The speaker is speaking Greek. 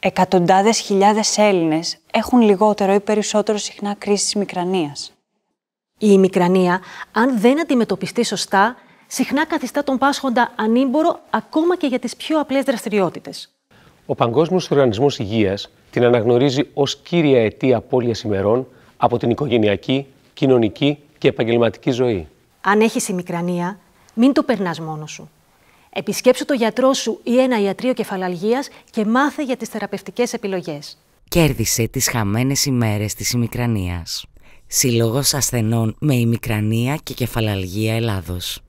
εκατοντάδες χιλιάδες Έλληνες έχουν λιγότερο ή περισσότερο συχνά κρίση της μικρανίας. Η μικρανία, αν δεν αντιμετωπιστεί σωστά, συχνά καθιστά τον πάσχοντα ανήμπορο ακόμα και για τις πιο απλές δραστηριότητες. Ο Παγκόσμιος Οργανισμός Υγείας την αναγνωρίζει ως κύρια αιτία απώλειας ημερών από την οικογενειακή, κοινωνική και επαγγελματική ζωή. Αν έχεις ημικρανία, μην το περνάς μόνος σου. Επισκέψου το γιατρό σου ή ένα ιατρείο κεφαλαλγίας και μάθε για τις θεραπευτικές επιλογές. Κέρδισε τις χαμένες ημέρες της ημικρανίας. Σύλλογος ασθενών με ημικρανία και κεφαλαλγία Ελλάδος.